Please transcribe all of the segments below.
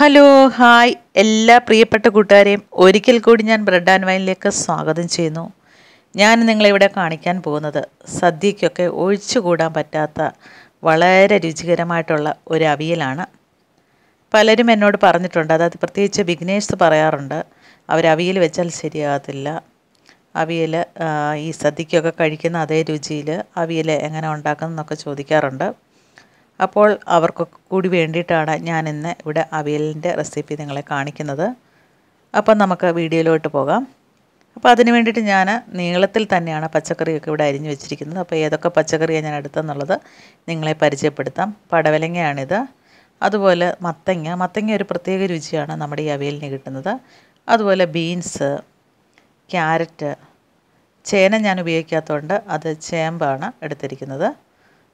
hello hi എല്ലാ പ്രിയപ്പെട്ട കൂട്ടുകാരെയും ഒരിക്കൽ കൂടി ഞാൻ ബ്രെഡ് ആൻഡ് വൈനിലേക്ക് സ്വാഗതം ചെയ്യുന്നു ഞാൻ നിങ്ങളിവിടെ കാണിക്കാൻ പോകുന്നത് സദ്യയ്ക്കൊക്കെ ഒഴിച്ചുകൂടാൻ പറ്റാത്ത വളരെ രുചികരമായിട്ടുള്ള ഒരു അവിയലാണ് പലരും എന്നോട് പറഞ്ഞിട്ടുണ്ട് അതായത് പ്രത്യേകിച്ച് ബിഗ്നേഴ്സ് പറയാറുണ്ട് അവർ അവിയൽ വെച്ചാൽ ശരിയാകത്തില്ല അവിയൽ ഈ സദ്യയ്ക്കൊക്കെ കഴിക്കുന്ന അതേ രുചിയിൽ അവിയൽ എങ്ങനെ ഉണ്ടാക്കുന്നു ചോദിക്കാറുണ്ട് അപ്പോൾ അവർക്കൊക്കെ കൂടി വേണ്ടിയിട്ടാണ് ഇന്ന് ഇവിടെ അവിയലിൻ്റെ റെസിപ്പി നിങ്ങളെ കാണിക്കുന്നത് അപ്പം നമുക്ക് വീഡിയോയിലോട്ട് പോകാം അപ്പോൾ അതിന് വേണ്ടിയിട്ട് ഞാൻ നീളത്തിൽ തന്നെയാണ് പച്ചക്കറിയൊക്കെ ഇവിടെ അരിഞ്ഞു വെച്ചിരിക്കുന്നത് അപ്പോൾ ഏതൊക്കെ പച്ചക്കറിയാണ് ഞാൻ എടുത്തെന്നുള്ളത് നിങ്ങളെ പരിചയപ്പെടുത്താം പടവലങ്ങയാണിത് അതുപോലെ മത്തങ്ങ മത്തങ്ങ ഒരു പ്രത്യേക രുചിയാണ് നമ്മുടെ ഈ അവയലിന് കിട്ടുന്നത് അതുപോലെ ബീൻസ് ക്യാരറ്റ് ചേന ഞാൻ ഉപയോഗിക്കാത്തതുകൊണ്ട് അത് ചേമ്പാണ് എടുത്തിരിക്കുന്നത്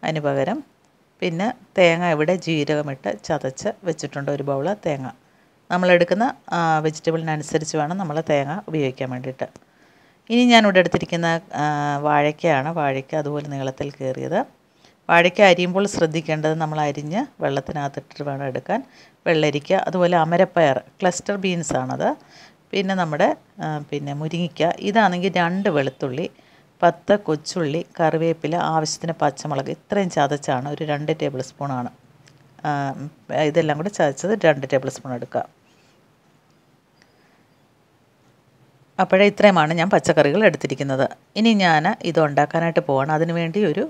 അതിന് പകരം പിന്നെ തേങ്ങ ഇവിടെ ജീരകമിട്ട് ചതച്ച് വെച്ചിട്ടുണ്ട് ഒരു ബൗള് തേങ്ങ നമ്മളെടുക്കുന്ന വെജിറ്റബിളിനനുസരിച്ച് വേണം നമ്മൾ തേങ്ങ ഉപയോഗിക്കാൻ വേണ്ടിയിട്ട് ഇനി ഞാനിവിടെ എടുത്തിരിക്കുന്ന വാഴയ്ക്കയാണ് വാഴയ്ക്ക അതുപോലെ നീളത്തിൽ കയറിയത് വാഴയ്ക്ക അരിയുമ്പോൾ ശ്രദ്ധിക്കേണ്ടത് നമ്മൾ അരിഞ്ഞ് വെള്ളത്തിനകത്തിട്ട് വേണം എടുക്കാൻ വെള്ളരിക്ക അതുപോലെ അമരപ്പയർ ക്ലസ്റ്റർ ബീൻസാണത് പിന്നെ നമ്മുടെ പിന്നെ മുരിങ്ങിക്ക ഇതാണെങ്കിൽ രണ്ട് വെളുത്തുള്ളി പത്ത് കൊച്ചുള്ളി കറിവേപ്പില ആവശ്യത്തിന് പച്ചമുളക് ഇത്രയും ചതച്ചാണ് ഒരു രണ്ട് ടേബിൾ സ്പൂണാണ് ഇതെല്ലാം കൂടി ചതച്ചത് രണ്ട് ടേബിൾ സ്പൂൺ എടുക്കുക അപ്പോഴേ ഇത്രയുമാണ് ഞാൻ പച്ചക്കറികൾ എടുത്തിരിക്കുന്നത് ഇനി ഞാൻ ഇത് ഉണ്ടാക്കാനായിട്ട് പോവാണ് അതിനുവേണ്ടി ഒരു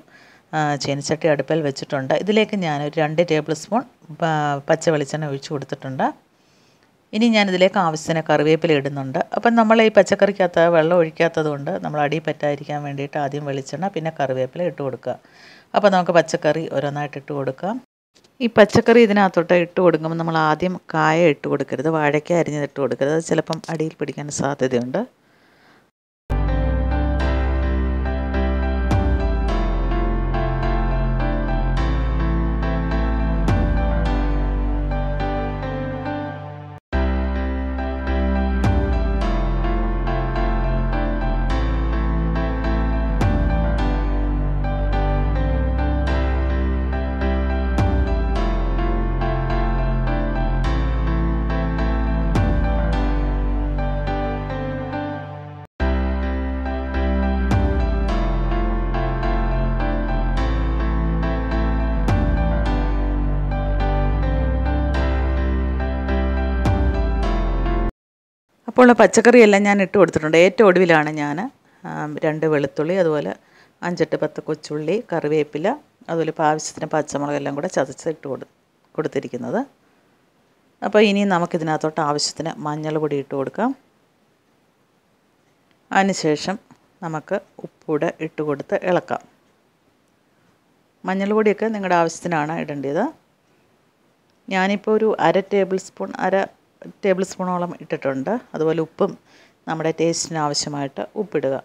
ചീനച്ചട്ടി അടുപ്പിൽ വെച്ചിട്ടുണ്ട് ഇതിലേക്ക് ഞാൻ ഒരു രണ്ട് ടേബിൾ സ്പൂൺ പച്ച വെളിച്ചെണ്ണ ഒഴിച്ചു കൊടുത്തിട്ടുണ്ട് ഇനി ഞാനിതിലേക്ക് ആവശ്യത്തിന് കറിവേപ്പില ഇടുന്നുണ്ട് അപ്പം നമ്മൾ ഈ പച്ചക്കറിക്കകത്ത് വെള്ളം ഒഴിക്കാത്തത് കൊണ്ട് നമ്മൾ അടി പറ്റാതിരിക്കാൻ വേണ്ടിയിട്ട് ആദ്യം വെളിച്ചെണ്ണ പിന്നെ കറിവേപ്പില ഇട്ട് കൊടുക്കുക അപ്പോൾ നമുക്ക് പച്ചക്കറി ഓരോന്നായിട്ട് ഇട്ട് കൊടുക്കാം ഈ പച്ചക്കറി ഇതിനകത്തോട്ട് ഇട്ട് കൊടുക്കുമ്പോൾ നമ്മൾ ആദ്യം കായ ഇട്ട് കൊടുക്കരുത് വാഴയ്ക്ക അരിഞ്ഞതിട്ട് കൊടുക്കരുത് ചിലപ്പം അടിയിൽ പിടിക്കാൻ സാധ്യതയുണ്ട് അപ്പോൾ പച്ചക്കറിയെല്ലാം ഞാൻ ഇട്ട് കൊടുത്തിട്ടുണ്ട് ഏറ്റവും ഒടുവിലാണ് ഞാൻ രണ്ട് വെളുത്തുള്ളി അതുപോലെ അഞ്ചെട്ട് പത്ത് കൊച്ചുള്ളി കറിവേപ്പില അതുപോലെ ഇപ്പോൾ ആവശ്യത്തിന് പച്ചമുളകെല്ലാം കൂടെ ചതച്ച് ഇട്ട് കൊടു കൊടുത്തിരിക്കുന്നത് അപ്പോൾ ഇനി നമുക്കിതിനകത്തോട്ട് ആവശ്യത്തിന് പൊടി ഇട്ട് കൊടുക്കാം അതിനുശേഷം നമുക്ക് ഉപ്പൂടെ ഇട്ട് കൊടുത്ത് ഇളക്കാം മഞ്ഞൾപ്പൊടിയൊക്കെ നിങ്ങളുടെ ആവശ്യത്തിനാണ് ഇടേണ്ടത് ഞാനിപ്പോൾ ഒരു അര ടേബിൾ സ്പൂൺ അര ടേബിൾ സ്പൂണോളം ഇട്ടിട്ടുണ്ട് അതുപോലെ ഉപ്പും നമ്മുടെ ടേസ്റ്റിന് ആവശ്യമായിട്ട് ഉപ്പിടുക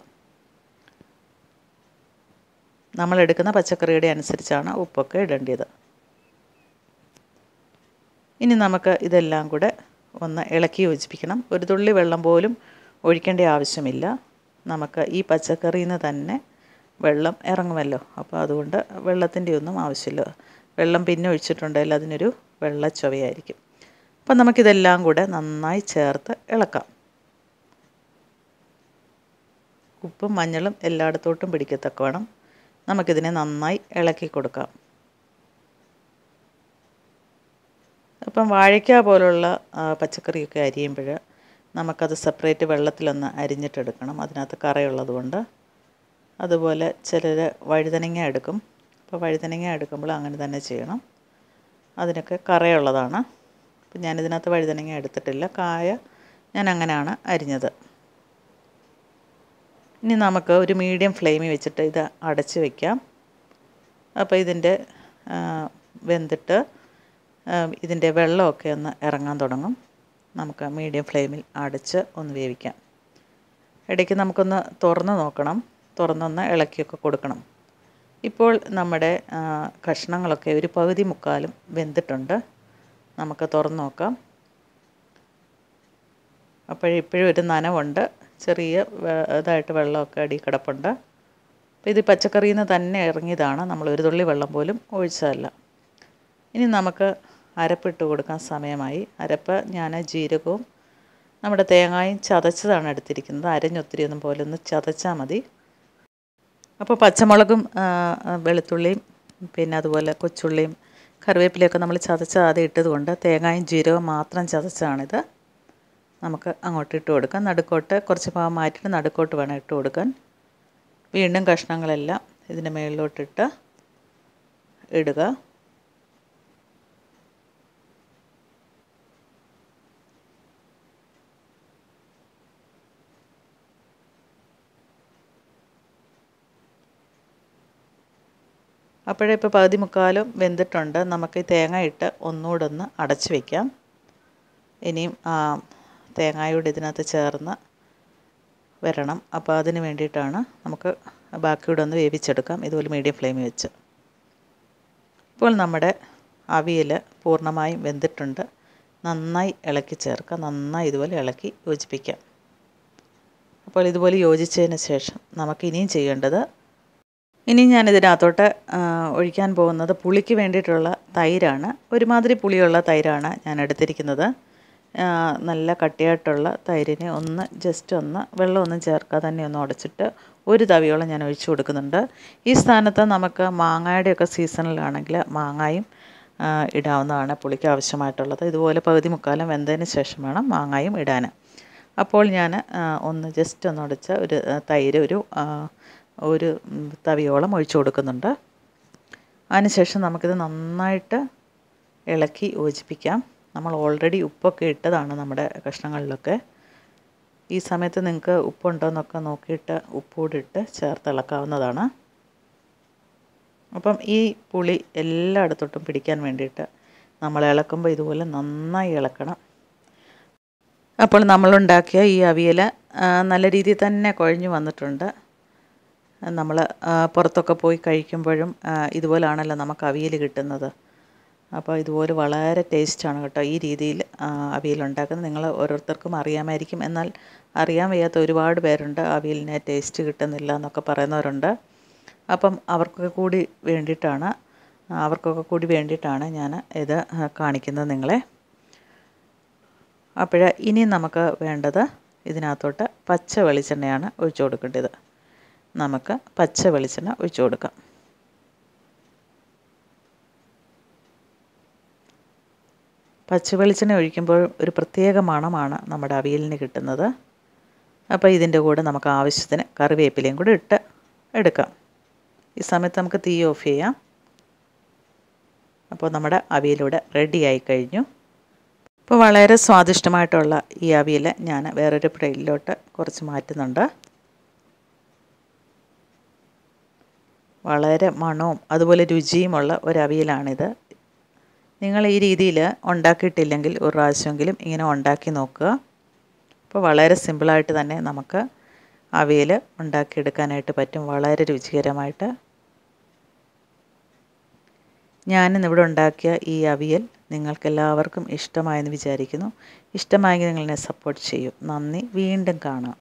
നമ്മളെടുക്കുന്ന പച്ചക്കറിയുടെ അനുസരിച്ചാണ് ഉപ്പൊക്കെ ഇടേണ്ടത് ഇനി നമുക്ക് ഇതെല്ലാം കൂടെ ഒന്ന് ഇളക്കി യോജിപ്പിക്കണം ഒരു തുള്ളി വെള്ളം പോലും ഒഴിക്കേണ്ട ആവശ്യമില്ല നമുക്ക് ഈ പച്ചക്കറിയിൽ നിന്ന് തന്നെ വെള്ളം ഇറങ്ങുമല്ലോ അപ്പോൾ അതുകൊണ്ട് വെള്ളത്തിൻ്റെ ഒന്നും ആവശ്യമില്ല വെള്ളം പിന്നെ ഒഴിച്ചിട്ടുണ്ടെങ്കിൽ അതിനൊരു വെള്ള അപ്പം നമുക്കിതെല്ലാം കൂടെ നന്നായി ചേർത്ത് ഇളക്കാം ഉപ്പും മഞ്ഞളും എല്ലായിടത്തോട്ടും വേണം നമുക്കിതിനെ നന്നായി ഇളക്കി കൊടുക്കാം അപ്പം വാഴയ്ക്ക പോലുള്ള പച്ചക്കറിയൊക്കെ അരിയുമ്പോൾ നമുക്കത് സെപ്പറേറ്റ് വെള്ളത്തിലൊന്ന് അരിഞ്ഞിട്ടെടുക്കണം അതിനകത്ത് കറയുള്ളതുകൊണ്ട് അതുപോലെ ചിലർ വഴുതനങ്ങ എടുക്കും അപ്പോൾ വഴുതനങ്ങ എടുക്കുമ്പോൾ അങ്ങനെ തന്നെ ചെയ്യണം അതിനൊക്കെ കറയുള്ളതാണ് അപ്പം ഞാനിതിനകത്ത് വഴുതനങ്ങ എടുത്തിട്ടില്ല കായ ഞാൻ അങ്ങനെയാണ് അരിഞ്ഞത് ഇനി നമുക്ക് ഒരു മീഡിയം ഫ്ലെയിമിൽ വെച്ചിട്ട് ഇത് അടച്ച് വയ്ക്കാം അപ്പോൾ ഇതിൻ്റെ വെന്തിട്ട് ഇതിൻ്റെ വെള്ളമൊക്കെ ഒന്ന് ഇറങ്ങാൻ തുടങ്ങും നമുക്ക് മീഡിയം ഫ്ലെയിമിൽ അടച്ച് ഒന്ന് വേവിക്കാം ഇടയ്ക്ക് നമുക്കൊന്ന് തുറന്ന് നോക്കണം തുറന്നൊന്ന് ഇളക്കിയൊക്കെ കൊടുക്കണം ഇപ്പോൾ നമ്മുടെ കഷ്ണങ്ങളൊക്കെ ഒരു പകുതി മുക്കാലും വെന്തിട്ടുണ്ട് നമുക്ക് തുറന്ന് നോക്കാം അപ്പോഴിപ്പോഴും ഒരു നനവുണ്ട് ചെറിയ ഇതായിട്ട് വെള്ളമൊക്കെ അടി കിടപ്പുണ്ട് അപ്പോൾ ഇത് പച്ചക്കറിയിൽ നിന്ന് തന്നെ ഇറങ്ങിയതാണ് നമ്മൾ ഒരു തുള്ളി വെള്ളം പോലും ഒഴിച്ചതല്ല ഇനി നമുക്ക് അരപ്പിട്ട് കൊടുക്കാൻ സമയമായി അരപ്പ് ഞാൻ ജീരകവും നമ്മുടെ തേങ്ങായും ചതച്ചതാണ് എടുത്തിരിക്കുന്നത് അരഞ്ഞൊത്തിരി ഒന്നും പോലെ ഒന്ന് ചതച്ചാൽ മതി അപ്പോൾ പച്ചമുളകും വെളുത്തുള്ളിയും പിന്നെ അതുപോലെ കൊച്ചുള്ളിയും കറിവേപ്പിലയൊക്കെ നമ്മൾ ചതച്ച് ആദ്യം ഇട്ടതുകൊണ്ട് തേങ്ങയും ജീരകവും മാത്രം ചതച്ചാണിത് നമുക്ക് അങ്ങോട്ട് ഇട്ട് കൊടുക്കാം നടുക്കോട്ട് കുറച്ച് ഭാഗം മാറ്റിയിട്ട് നടുക്കോട്ട് വേണം ഇട്ട് കൊടുക്കാൻ വീണ്ടും കഷ്ണങ്ങളെല്ലാം ഇതിൻ്റെ മുകളിലോട്ടിട്ട് ഇടുക അപ്പോഴേ ഇപ്പോൾ പകുതി മുക്കാലും വെന്തിട്ടുണ്ട് നമുക്ക് ഈ തേങ്ങ ഇട്ട് ഒന്നുകൂടെ ഒന്ന് അടച്ച് വയ്ക്കാം ഇനിയും തേങ്ങയോട് ഇതിനകത്ത് ചേർന്ന് വരണം അപ്പോൾ അതിന് വേണ്ടിയിട്ടാണ് നമുക്ക് ബാക്കിയോടെ ഒന്ന് വേവിച്ചെടുക്കാം ഇതുപോലെ മീഡിയം ഫ്ലെയിമിൽ വെച്ച് ഇപ്പോൾ നമ്മുടെ അവിയൽ പൂർണ്ണമായും വെന്തിട്ടുണ്ട് നന്നായി ഇളക്കി ചേർക്കുക നന്നായി ഇതുപോലെ ഇളക്കി യോജിപ്പിക്കാം അപ്പോൾ ഇതുപോലെ യോജിച്ചതിന് ശേഷം നമുക്ക് ഇനിയും ചെയ്യേണ്ടത് ഇനി ഞാനിതിനകത്തോട്ട് ഒഴിക്കാൻ പോകുന്നത് പുളിക്ക് വേണ്ടിയിട്ടുള്ള തൈരാണ് ഒരുമാതിരി പുളിയുള്ള തൈരാണ് ഞാൻ എടുത്തിരിക്കുന്നത് നല്ല കട്ടിയായിട്ടുള്ള തൈരിനെ ഒന്ന് ജസ്റ്റ് ഒന്ന് വെള്ളമൊന്നും ചേർക്കാതെ തന്നെ ഒന്ന് ഉടച്ചിട്ട് ഒരു തവിയോളം ഞാൻ ഒഴിച്ചു കൊടുക്കുന്നുണ്ട് ഈ സ്ഥാനത്ത് നമുക്ക് മാങ്ങയുടെയൊക്കെ സീസണിലാണെങ്കിൽ മാങ്ങായും ഇടാവുന്നതാണ് പുളിക്ക് ആവശ്യമായിട്ടുള്ളത് ഇതുപോലെ പകുതി മുക്കാലം വെന്തതിന് ശേഷം വേണം മാങ്ങായും ഇടാൻ അപ്പോൾ ഞാൻ ഒന്ന് ജസ്റ്റ് ഒന്ന് ഉടച്ച ഒരു തൈര് ഒരു ഒരു തവിയോളം ഒഴിച്ചു കൊടുക്കുന്നുണ്ട് അതിനുശേഷം നമുക്കിത് നന്നായിട്ട് ഇളക്കി യോജിപ്പിക്കാം നമ്മൾ ഓൾറെഡി ഉപ്പൊക്കെ ഇട്ടതാണ് നമ്മുടെ കഷ്ണങ്ങളിലൊക്കെ ഈ സമയത്ത് നിങ്ങൾക്ക് ഉപ്പുണ്ടോ എന്നൊക്കെ നോക്കിയിട്ട് ഉപ്പൂടിട്ട് ഇളക്കാവുന്നതാണ് അപ്പം ഈ പുളി എല്ലായിടത്തോട്ടും പിടിക്കാൻ വേണ്ടിയിട്ട് നമ്മൾ ഇളക്കുമ്പോൾ ഇതുപോലെ നന്നായി ഇളക്കണം അപ്പോൾ നമ്മളുണ്ടാക്കിയ ഈ അവിയൽ നല്ല രീതിയിൽ തന്നെ കുഴഞ്ഞു വന്നിട്ടുണ്ട് നമ്മൾ പുറത്തൊക്കെ പോയി കഴിക്കുമ്പോഴും ഇതുപോലാണല്ലോ നമുക്ക് അവിയൽ കിട്ടുന്നത് അപ്പോൾ ഇതുപോലെ വളരെ ടേസ്റ്റാണ് കേട്ടോ ഈ രീതിയിൽ ഉണ്ടാക്കുന്നത് നിങ്ങൾ ഓരോരുത്തർക്കും അറിയാമായിരിക്കും എന്നാൽ അറിയാൻ വയ്യാത്ത ഒരുപാട് പേരുണ്ട് അവിയലിനെ ടേസ്റ്റ് കിട്ടുന്നില്ല എന്നൊക്കെ പറയുന്നവരുണ്ട് അപ്പം അവർക്കൊക്കെ കൂടി വേണ്ടിയിട്ടാണ് അവർക്കൊക്കെ കൂടി വേണ്ടിയിട്ടാണ് ഞാൻ ഇത് കാണിക്കുന്നത് നിങ്ങളെ അപ്പോഴ ഇനി നമുക്ക് വേണ്ടത് ഇതിനകത്തോട്ട് പച്ച വെളിച്ചെണ്ണയാണ് ഒഴിച്ചു കൊടുക്കേണ്ടത് നമുക്ക് പച്ച വെളിച്ചെണ്ണ ഒഴിച്ചു കൊടുക്കാം പച്ച വെളിച്ചെണ്ണ ഒഴിക്കുമ്പോൾ ഒരു പ്രത്യേക മണമാണ് നമ്മുടെ അവിയലിന് കിട്ടുന്നത് അപ്പോൾ ഇതിൻ്റെ കൂടെ നമുക്ക് ആവശ്യത്തിന് കറിവേപ്പിലയും കൂടെ ഇട്ട് എടുക്കാം ഈ സമയത്ത് നമുക്ക് തീ ഓഫ് ചെയ്യാം അപ്പോൾ നമ്മുടെ അവിയലൂടെ റെഡി ആയി കഴിഞ്ഞു അപ്പോൾ വളരെ സ്വാദിഷ്ടമായിട്ടുള്ള ഈ അവിയൽ ഞാൻ വേറൊരു പ്ലേറ്റിലോട്ട് കുറച്ച് മാറ്റുന്നുണ്ട് വളരെ മണവും അതുപോലെ രുചിയുമുള്ള ഒരവിയലാണിത് നിങ്ങൾ ഈ രീതിയിൽ ഉണ്ടാക്കിയിട്ടില്ലെങ്കിൽ ഒരു പ്രാവശ്യമെങ്കിലും ഇങ്ങനെ ഉണ്ടാക്കി നോക്കുക അപ്പോൾ വളരെ സിമ്പിളായിട്ട് തന്നെ നമുക്ക് അവിയൽ ഉണ്ടാക്കിയെടുക്കാനായിട്ട് പറ്റും വളരെ രുചികരമായിട്ട് ഞാനിന്നിവിടെ ഉണ്ടാക്കിയ ഈ അവിയൽ നിങ്ങൾക്കെല്ലാവർക്കും ഇഷ്ടമായെന്ന് വിചാരിക്കുന്നു ഇഷ്ടമായെങ്കിൽ നിങ്ങളെന്നെ എന്നെ സപ്പോർട്ട് ചെയ്യും നന്ദി വീണ്ടും കാണാം